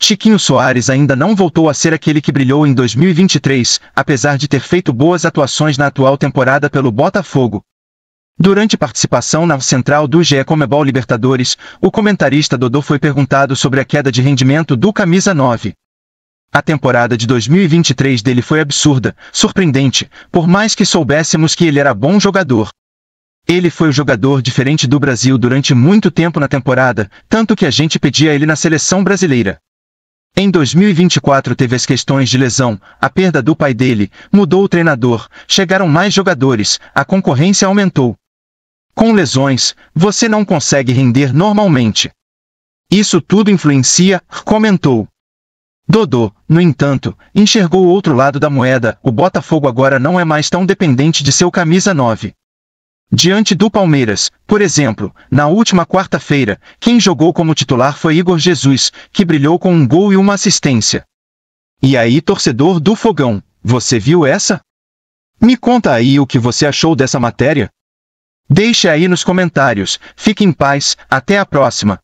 Chiquinho Soares ainda não voltou a ser aquele que brilhou em 2023, apesar de ter feito boas atuações na atual temporada pelo Botafogo. Durante participação na central do GE Comebol Libertadores, o comentarista Dodô foi perguntado sobre a queda de rendimento do camisa 9. A temporada de 2023 dele foi absurda, surpreendente, por mais que soubéssemos que ele era bom jogador. Ele foi o jogador diferente do Brasil durante muito tempo na temporada, tanto que a gente pedia ele na seleção brasileira. Em 2024 teve as questões de lesão, a perda do pai dele, mudou o treinador, chegaram mais jogadores, a concorrência aumentou. Com lesões, você não consegue render normalmente. Isso tudo influencia, comentou. Dodô, no entanto, enxergou o outro lado da moeda, o Botafogo agora não é mais tão dependente de seu camisa 9. Diante do Palmeiras, por exemplo, na última quarta-feira, quem jogou como titular foi Igor Jesus, que brilhou com um gol e uma assistência. E aí, torcedor do Fogão, você viu essa? Me conta aí o que você achou dessa matéria. Deixe aí nos comentários. Fique em paz, até a próxima.